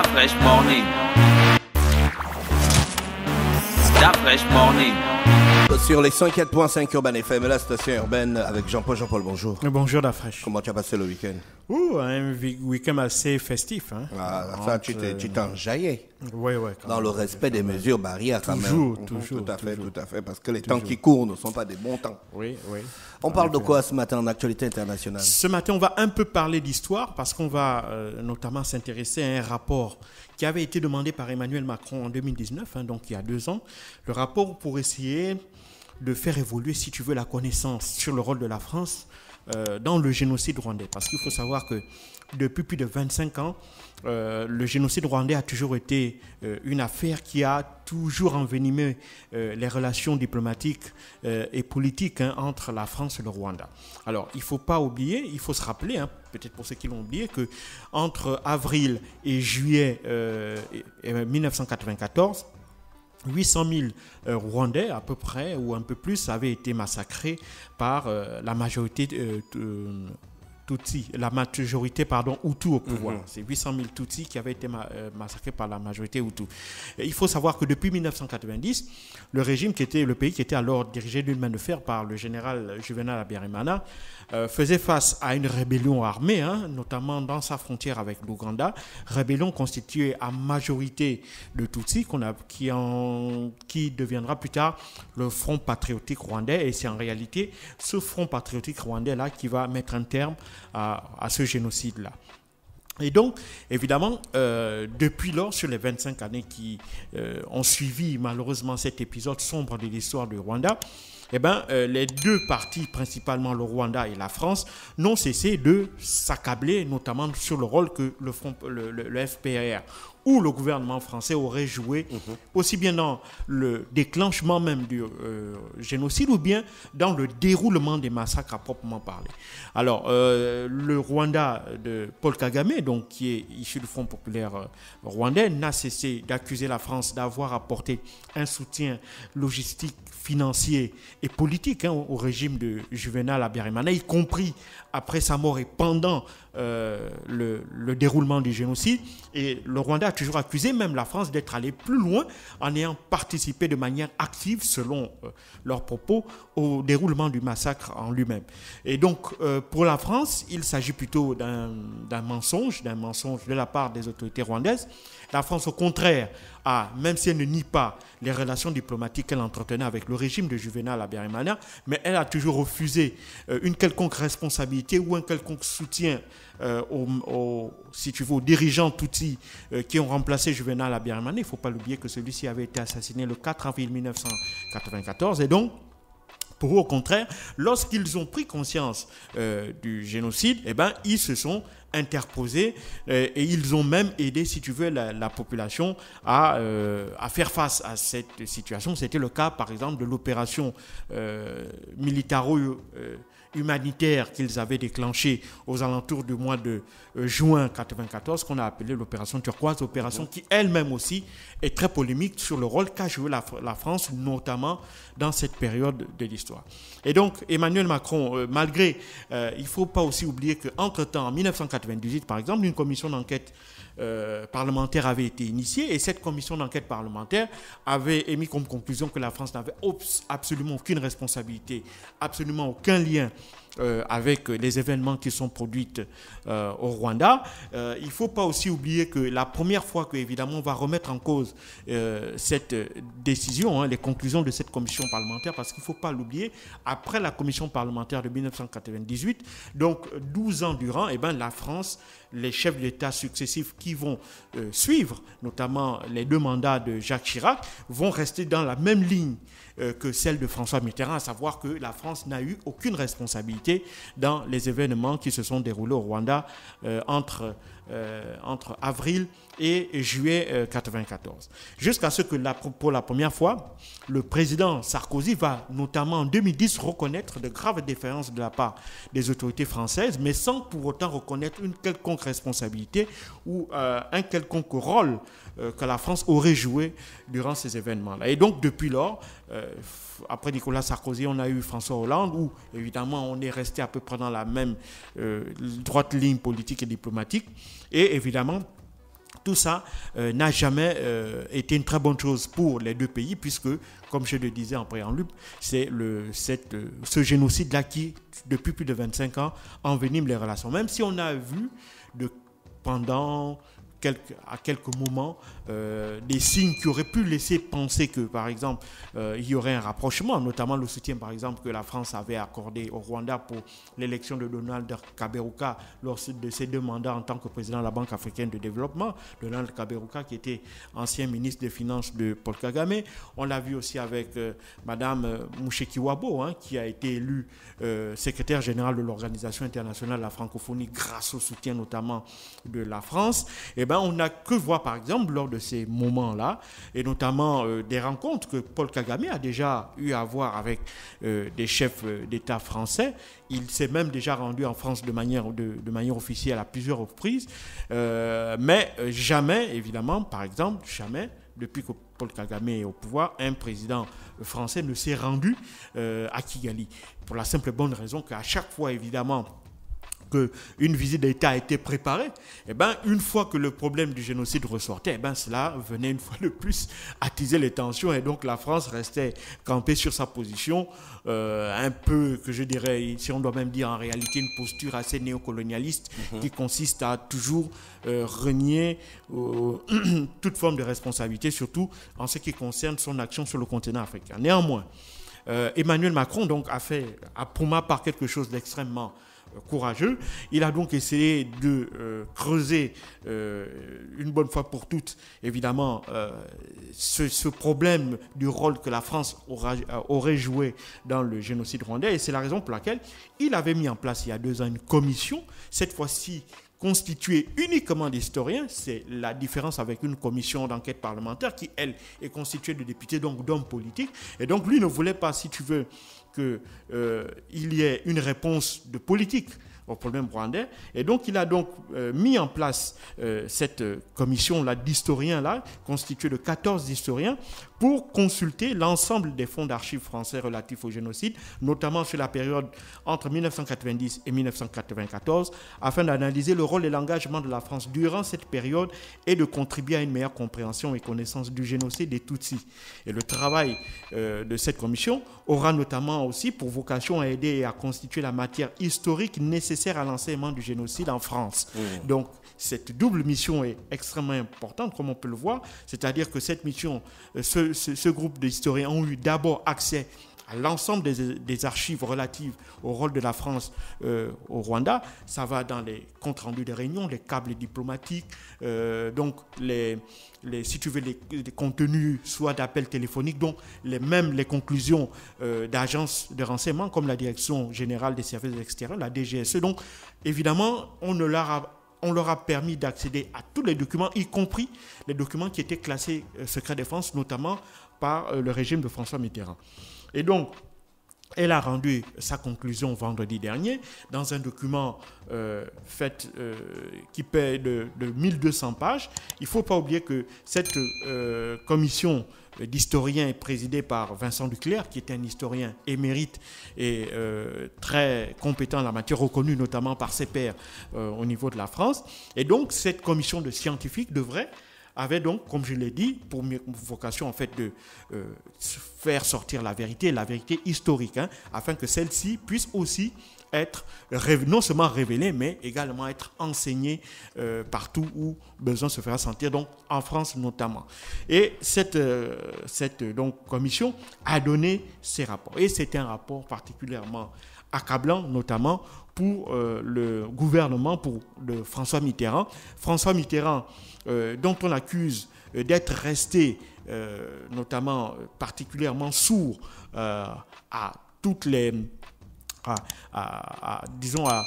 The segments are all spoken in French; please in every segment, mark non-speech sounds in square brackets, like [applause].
La Fresh Morning. La Fresh Morning. Sur les 104.5 Urban FM, la station urbaine avec Jean-Paul. Jean-Paul, bonjour. Bonjour, La fraîche. Comment tu as passé le week-end Ouh, un week-end assez festif. Hein? Ah, tu t'en jaillais. Oui, oui. Dans le respect des mesures barrières, quand même. Toujours, mhm, Tout à fait, tout à fait. Parce que les temps qui courent ne sont pas des bons temps. Oui, oui. On parle de quoi euh, ce matin en actualité internationale Ce matin, on va un peu parler d'histoire parce qu'on va euh, notamment s'intéresser à un rapport qui avait été demandé par Emmanuel Macron en 2019, hein, donc il y a deux ans. Le rapport pour essayer de faire évoluer, si tu veux, la connaissance sur le rôle de la France euh, dans le génocide rwandais. Parce qu'il faut savoir que depuis plus de 25 ans, euh, le génocide rwandais a toujours été euh, une affaire qui a toujours envenimé les relations diplomatiques et politiques hein, entre la France et le Rwanda. Alors, il ne faut pas oublier, il faut se rappeler, hein, peut-être pour ceux qui l'ont oublié, que entre avril et juillet 1994, 800 000 euh, Rwandais à peu près ou un peu plus avaient été massacrés par euh, la majorité euh, Tutsi, la majorité pardon, Hutu au pouvoir. Mhm. C'est 800 000 Tutsis qui avaient été euh, massacrés par la majorité Hutu. il faut savoir que depuis 1990, le régime qui était, le pays qui était alors dirigé d'une main de fer par le général Juvenal Abiyarimana, euh, faisait face à une rébellion armée, hein, notamment dans sa frontière avec l'Ouganda, rébellion constituée à majorité de Tutsi, qu'on a, qui, en, qui deviendra plus tard le Front patriotique rwandais. Et c'est en réalité ce Front patriotique rwandais-là qui va mettre un terme à, ce génocide-là. Et donc, évidemment, euh, depuis lors, sur les 25 années qui euh, ont suivi malheureusement cet épisode sombre de l'histoire du Rwanda, eh ben, euh, les deux parties, principalement le Rwanda et la France, n'ont cessé de s'accabler, notamment sur le rôle que le, le, le FPR où le gouvernement français aurait joué, mhm. aussi bien dans le déclenchement même du euh, génocide ou bien dans le déroulement des massacres à proprement parler. Alors, euh, le Rwanda de Paul Kagame, donc, qui est issu du Front populaire euh, rwandais, n'a cessé d'accuser la France d'avoir apporté un soutien logistique, financier et politique hein, au régime de Juvenal Aberimana, y compris après sa mort et pendant euh, le, déroulement du génocide. Et le Rwanda a toujours accusé même la France d'être allée plus loin en ayant participé de manière active, selon euh, leurs propos, au déroulement du massacre en lui-même. Et donc, euh, pour la France, il s'agit plutôt d'un mensonge, d'un mensonge de la part des autorités rwandaises. La France, au contraire, ah, même si elle ne nie pas les relations diplomatiques qu'elle entretenait avec le régime de Juvenal à mais elle a toujours refusé euh, une quelconque responsabilité ou un quelconque soutien euh, aux, dirigeants Tutsi euh, qui ont remplacé Juvenal à Il ne faut pas l'oublier que celui-ci avait été assassiné le 4 avril 1994. Et donc, pour eux, au contraire, lorsqu'ils ont pris conscience du génocide, eh ben, ils se sont interposés euh, et ils ont même aidé, si tu veux, la, population euh, à, faire face à cette situation. C'était le cas, par exemple, de l'opération euh, militaro-humanitaire qu'ils avaient déclenchée aux alentours du mois de juin 1994, qu'on a appelée l'opération turquoise, opération qui elle-même aussi est très polémique sur le rôle qu'a joué la, la France, notamment dans cette période de l'histoire. Et donc, Emmanuel Macron, malgré, il ne faut pas aussi oublier qu'entre-temps, en 1994, par exemple, une commission d'enquête euh, parlementaire avait été initiée et cette commission d'enquête parlementaire avait émis comme conclusion que la France n'avait absolument aucune responsabilité, absolument aucun lien euh, avec les événements qui sont produits euh, au Rwanda. il ne faut pas aussi oublier que la première fois que, on va remettre en cause cette décision, hein, les conclusions de cette commission parlementaire, parce qu'il ne faut pas l'oublier, après la commission parlementaire de 1998, donc 12 ans durant, eh ben, la France, les chefs d'État successifs qui qui vont euh, suivre, notamment les deux mandats de Jacques Chirac, vont rester dans la même ligne. Euh, que celle de François Mitterrand, à savoir que la France n'a eu aucune responsabilité dans les événements qui se sont déroulés au Rwanda euh, entre, euh, entre avril et juillet 1994. Jusqu'à ce que, pour la première fois, le président Sarkozy va notamment en 2010 reconnaître de graves défaillances de la part des autorités françaises, mais sans pour autant reconnaître une quelconque responsabilité ou un quelconque rôle euh, que la France aurait joué durant ces événements-là. Et donc, depuis lors, euh, après Nicolas Sarkozy, on a eu François Hollande, où évidemment on est resté à peu près dans la même euh, droite ligne politique et diplomatique. Et évidemment, tout ça n'a jamais été une très bonne chose pour les deux pays, puisque, comme je le disais en préambule, c'est le, ce génocide-là qui, depuis plus de 25 ans, envenime les relations. Même si on a vu de, pendant à quelques moments euh, des signes qui auraient pu laisser penser que, par exemple, euh, il y aurait un rapprochement, notamment le soutien, par exemple, que la France avait accordé au Rwanda pour l'élection de Donald Kaberuka lors de ses deux mandats en tant que président de la Banque africaine de développement. Donald Kaberuka, qui était ancien ministre des Finances de Paul Kagame. On l'a vu aussi avec Mme euh, Madame Wabo hein, qui a été élue secrétaire générale de l'Organisation internationale de la francophonie grâce au soutien notamment de la France. Et ben, on n'a que voir, par exemple, lors de ces moments-là, et notamment euh, des rencontres que Paul Kagame a déjà eu à voir avec euh, des chefs euh, d'État français. Il s'est même déjà rendu en France de manière, manière officielle à plusieurs reprises, mais jamais, évidemment, par exemple, jamais, depuis que Paul Kagame est au pouvoir, un président français ne s'est rendu à Kigali, pour la simple bonne raison qu'à chaque fois, évidemment, une visite d'État a été préparée, eh ben, une fois que le problème du génocide ressortait, eh ben, cela venait une fois de plus attiser les tensions et donc la France restait campée sur sa position, euh, un peu, que je dirais, si on doit même dire en réalité, une posture assez néocolonialiste mhm. qui consiste à toujours euh, renier euh, [clears throat] toute forme de responsabilité, surtout en ce qui concerne son action sur le continent africain. Néanmoins, Emmanuel Macron donc a fait, a pour par quelque chose d'extrêmement euh, courageux. Il a donc essayé de euh, creuser euh, une bonne fois pour toutes, évidemment, ce, problème du rôle que la France aurait joué dans le génocide rwandais. Et c'est la raison pour laquelle il avait mis en place il y a deux ans une commission, cette fois-ci constituée uniquement d'historiens. C'est la différence avec une commission d'enquête parlementaire qui, elle, est constituée de députés, donc d'hommes politiques. Et donc, lui ne voulait pas, si tu veux, qu'il euh, y ait une réponse de politique au problème rwandais. Et donc, il a donc euh, mis en place euh, cette commission-là d'historiens-là, constituée de 14 historiens, pour consulter l'ensemble des fonds d'archives français relatifs au génocide, notamment sur la période entre 1990 et 1994, afin d'analyser le rôle et l'engagement de la France durant cette période et de contribuer à une meilleure compréhension et connaissance du génocide des Tutsis. Et le travail euh, de cette commission aura notamment aussi pour vocation à aider et à constituer la matière historique nécessaire à l'enseignement du génocide en France. Mmh. Donc, cette double mission est extrêmement importante, comme on peut le voir. C'est-à-dire que cette mission, euh, ce, groupe d'historiens ont eu d'abord accès à l'ensemble des, archives relatives au rôle de la France euh, au Rwanda. Ça va dans les comptes rendus des réunions, les câbles diplomatiques, euh, donc les, si tu veux, les, contenus soit d'appels téléphoniques, donc les, même les conclusions d'agences de renseignement comme la Direction générale des services extérieurs, la DGSE. Donc, évidemment, on ne leur a on leur a permis d'accéder à tous les documents, y compris les documents qui étaient classés euh, secret défense, notamment par euh, le régime de François Mitterrand. Et donc, elle a rendu sa conclusion vendredi dernier dans un document euh, fait, euh, qui paie de, 1200 pages. Il ne faut pas oublier que cette euh, commission d'historiens est présidée par Vincent Duclerc, qui est un historien émérite et très compétent en la matière, reconnu notamment par ses pairs au niveau de la France. Et donc cette commission de scientifiques devrait avait donc, comme je l'ai dit, pour vocation en fait de euh, faire sortir la vérité, la vérité historique, hein, afin que celle-ci puisse aussi être non seulement révélée, mais également être enseignée euh, partout où besoin se fera sentir, donc en France notamment. Et cette, euh, cette donc, commission a donné ses rapports. Et c'était un rapport particulièrement accablant, notamment pour euh, le gouvernement, pour le François Mitterrand. François Mitterrand, euh, dont on accuse euh, d'être resté notamment particulièrement sourd à toutes les, disons, à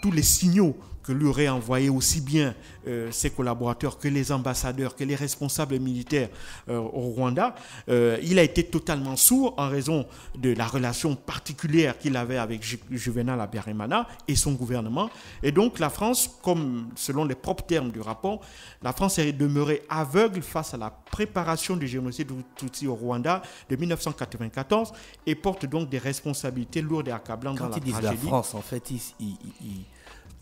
tous les signaux que lui aurait e envoyé aussi bien euh, ses collaborateurs que les ambassadeurs, que les responsables militaires euh, au Rwanda. Euh, il a été totalement sourd en raison de la relation particulière qu'il avait avec Juvenal Abiyarimana et son gouvernement. Et donc la France, comme selon les propres termes du rapport, la France est demeurée aveugle face à la préparation du génocide Tutsi au Rwanda de 1994 et porte donc des responsabilités lourdes et accablantes dans la tragédie. la France, en fait,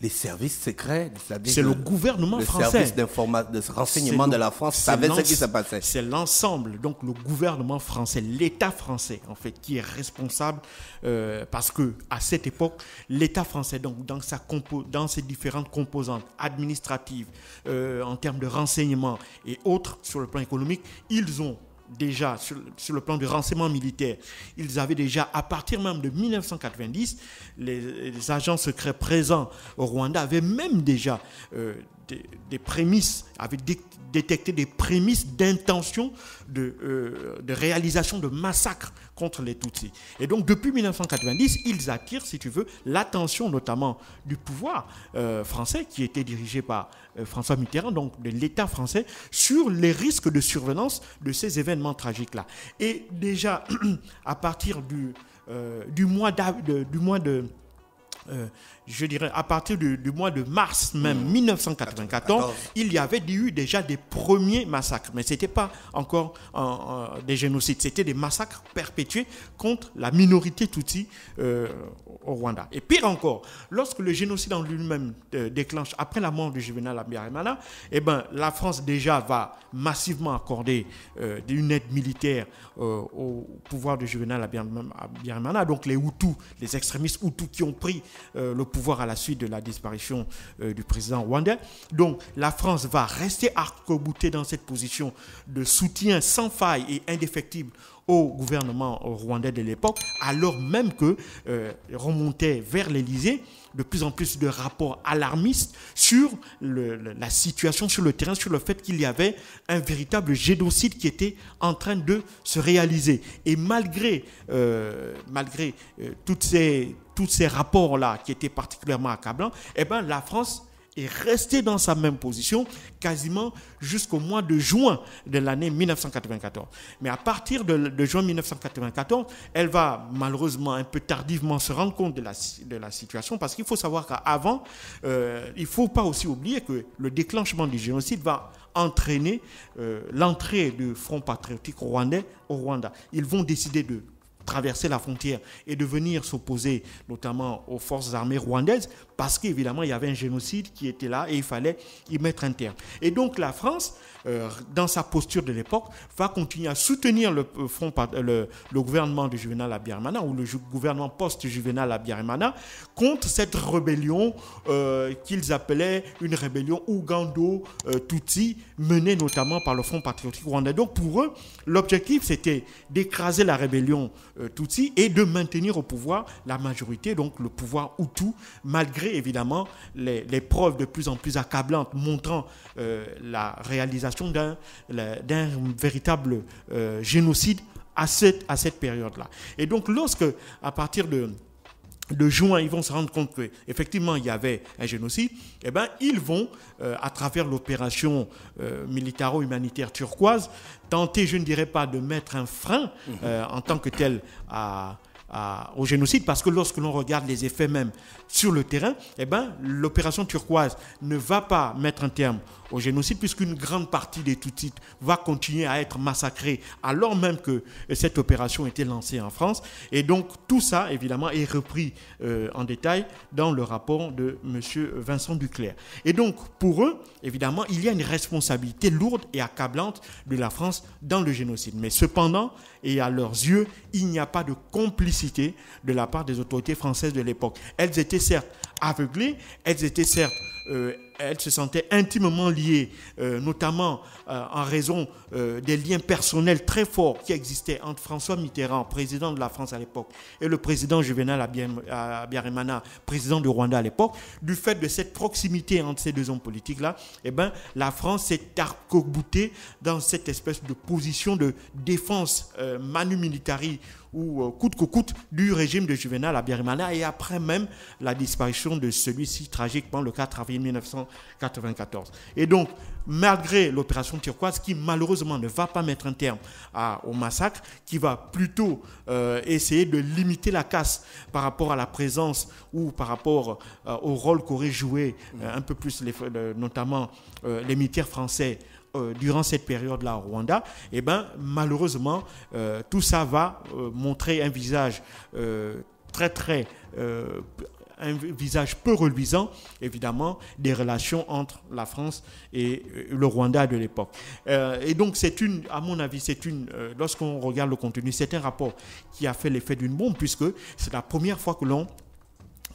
les services secrets C'est le gouvernement le français. Le service de renseignement de la France savait ce qui se passait. C'est l'ensemble, donc le gouvernement français, l'État français, en fait, qui est responsable euh, parce que à cette époque, l'État français, donc dans, sa dans ses différentes composantes administratives, euh, en termes de renseignement et autres sur le plan économique, ils ont déjà sur, le plan du renseignement militaire, ils avaient déjà, à partir même de 1990, les, agents secrets présents au Rwanda avaient même déjà euh, des, prémices, avaient détecter des prémices d'intention euh, de, réalisation de massacres contre les Tutsis. Et donc depuis 1990, ils attirent, si tu veux, l'attention notamment du pouvoir euh, français qui était dirigé par euh, François Mitterrand, donc de l'État français, sur les risques de survenance de ces événements tragiques-là. Et déjà, [clears throat] à partir du, du mois, du mois de euh, je dirais, à partir du, mois de mars même 1994, hmm. il y avait eu déjà des premiers massacres. Mais ce n'était pas encore euh, euh, des génocides, c'était des massacres perpétués contre la minorité Tutsi au Rwanda. Et pire encore, lorsque le génocide en lui-même déclenche après la mort du Juvenal Abiyarimana, eh ben, la France déjà va massivement accorder une aide militaire au pouvoir de Juvenal Abiyarimana. Donc les Hutus, les extrémistes Hutus qui ont pris euh, le pouvoir à la suite de la disparition euh, du président rwandais. Donc la France va rester arc-boutée dans cette position de soutien sans faille et indéfectible au gouvernement rwandais de l'époque, alors même que euh, remontaient vers l'Elysée de plus en plus de rapports alarmistes sur la situation sur le terrain, sur le fait qu'il y avait un véritable génocide qui était en train de se réaliser. Et malgré, euh, malgré euh, toutes ces, tous ces rapports-là qui étaient particulièrement accablants, eh ben, la France et rester dans sa même position quasiment jusqu'au mois de juin de l'année 1994. Mais à partir de, juin 1994, elle va malheureusement un peu tardivement se rendre compte de la, de la situation parce qu'il faut savoir qu'avant, euh, il ne faut pas aussi oublier que le déclenchement du génocide va entraîner euh, l'entrée du Front patriotique rwandais au Rwanda. Ils vont décider de traverser la frontière et de venir s'opposer notamment aux forces armées rwandaises parce qu'évidemment il y avait un génocide qui était là et il fallait y mettre un terme. Et donc la France, euh, dans sa posture de l'époque, va continuer à soutenir le, euh, front, le, gouvernement de Juvenal Abiyarimana ou le gouvernement post-Juvenal Abiyarimana contre cette rébellion euh, qu'ils appelaient une rébellion Ougando-Tutsi menée notamment par le Front patriotique rwandais. Donc pour eux, l'objectif c'était d'écraser la rébellion Tutsi euh, et de maintenir au pouvoir la majorité, donc le pouvoir Hutu, malgré évidemment les, preuves de plus en plus accablantes montrant euh, la réalisation d'un véritable euh, génocide à cette, à cette période-là. Et donc lorsque, à partir de de juin, hein, ils vont se rendre compte qu'effectivement, il y avait un génocide, eh ben, ils vont, euh, à travers l'opération euh, militaro-humanitaire turquoise, tenter, je ne dirais pas de mettre un frein mhm. euh, en tant que tel à, au génocide, parce que lorsque l'on regarde les effets même sur le terrain, et eh ben, l'opération turquoise ne va pas mettre un terme au génocide, puisqu'une grande partie des Tutsis va continuer à être massacrée, alors même que euh, cette opération était lancée en France. Et donc tout ça, évidemment, est repris euh, en détail dans le rapport de M. Vincent Duclerc. Et donc, pour eux, évidemment, il y a une responsabilité lourde et accablante de la France dans le génocide. Mais cependant, et à leurs yeux, il n'y a pas de complicité de la part des autorités françaises de l'époque. Elles étaient certes aveuglées, elles étaient certes... Euh, elles se sentaient intimement liées, euh, notamment euh, en raison des liens personnels très forts qui existaient entre François Mitterrand, président de la France à l'époque, et le président Juvenal Abiyarimana, président du Rwanda à l'époque. Du fait de cette proximité entre ces deux hommes politiques-là, eh ben, la France s'est arc-boutée dans cette espèce de position de défense manu militari ou euh, coûte que coûte du régime de Juvenal à Birmania et après même la disparition de celui-ci tragiquement le 4 avril 1994. Et donc, malgré l'opération turquoise qui malheureusement ne va pas mettre un terme au massacre, qui va plutôt euh, essayer de limiter la casse par rapport à la présence ou par rapport euh, au rôle qu'auraient joué un peu plus notamment les militaires français euh, durant cette période-là au Rwanda, et eh ben, malheureusement, euh, tout ça va euh, montrer un visage très, très un visage peu reluisant, évidemment, des relations entre la France et le Rwanda de l'époque. et donc, c'est une, à mon avis, c'est une, lorsqu'on regarde le contenu, c'est un rapport qui a fait l'effet d'une bombe, puisque c'est la première fois que l'on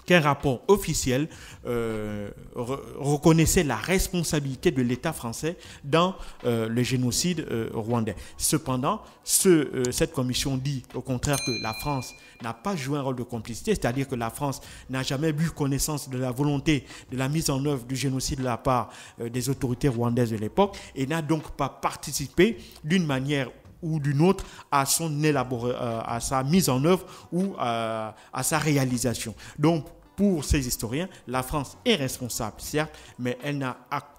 qu'un rapport officiel euh, reconnaissait la responsabilité de l'État français dans euh, le génocide euh, rwandais. Cependant, ce, euh, cette commission dit au contraire que la France n'a pas joué un rôle de complicité, c'est-à-dire que la France n'a jamais eu connaissance de la volonté de la mise en œuvre du génocide de la part des autorités rwandaises de l'époque et n'a donc pas participé d'une manière ou d'une autre à son euh, à sa mise en œuvre ou à, euh, à sa réalisation. Donc, pour ces historiens, la France est responsable, certes, mais elle n'a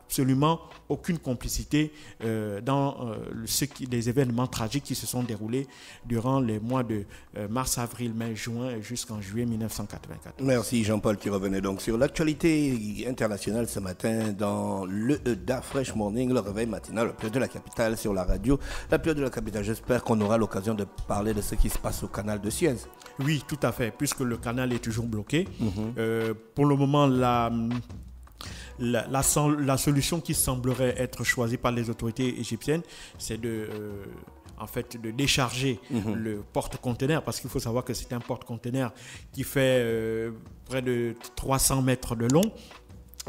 absolument aucune complicité euh, dans euh, qui, les événements tragiques qui se sont déroulés durant les mois de euh, mars, avril, mai, juin jusqu'en juillet 1984. Merci Jean-Paul qui revenait donc sur l'actualité internationale ce matin dans le EDA Fresh Morning, le réveil matinal, le de la capitale sur la radio, la période de la capitale. J'espère qu'on aura l'occasion de parler de ce qui se passe au canal de Suez. Oui, tout à fait, puisque le canal est toujours bloqué. Mhm. pour le moment, la la, solution qui semblerait être choisie par les autorités égyptiennes, c'est de euh, en fait de décharger mhm. le porte container parce qu'il faut savoir que c'est un porte container qui fait euh, près de 300 mètres de long.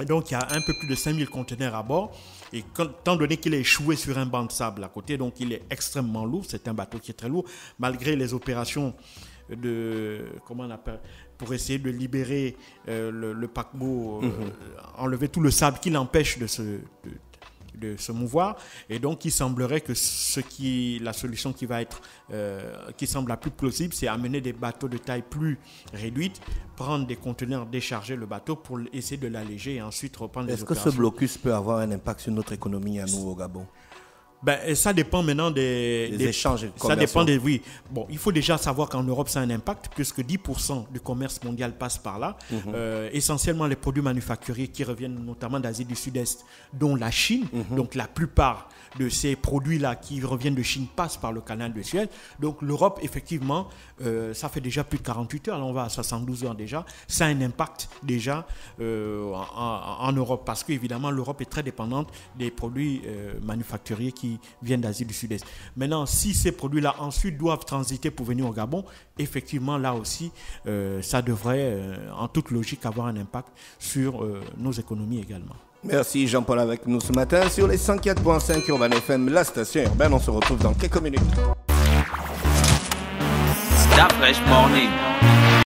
Et donc il y a un peu plus de 5000 conteneurs à bord. Et tant étant donné qu'il est échoué sur un banc de sable à côté, donc il est extrêmement lourd, c'est un bateau qui est très lourd, malgré les opérations de comment on appelle pour essayer de libérer euh, le, paquebot, euh, mhm. enlever tout le sable qui l'empêche de se de, se mouvoir. Et donc, il semblerait que ce qui, la solution qui va être, euh, qui semble la plus plausible, c'est amener des bateaux de taille plus réduite, prendre des conteneurs, décharger le bateau pour essayer de l'alléger et ensuite reprendre les Est-ce que ce blocus peut avoir un impact sur notre économie à nous au Gabon ben, ça dépend maintenant des, échanges. ça dépend des. Oui. Bon, il faut déjà savoir qu'en Europe, ça a un impact, puisque 10% du commerce mondial passe par là. Mhm. Euh, essentiellement, les produits manufacturiers qui reviennent notamment d'Asie du Sud-Est, dont la Chine. Mhm. Donc, la plupart de ces produits-là qui reviennent de Chine passent par le canal de Suez. Donc, l'Europe, effectivement, euh, ça fait déjà plus de 48 heures. Là, on va à 72 heures déjà. Ça a un impact déjà euh, en, en, Europe, parce qu'évidemment, l'Europe est très dépendante des produits manufacturiers qui viennent d'Asie du Sud-Est. Maintenant, si ces produits-là ensuite doivent transiter pour venir au Gabon, effectivement, là aussi, euh, ça devrait, euh, en toute logique, avoir un impact sur euh, nos économies également. Merci Jean-Paul avec nous ce matin sur les 104.5 Urban FM, la station urbaine. On se retrouve dans quelques minutes. Stop Morning.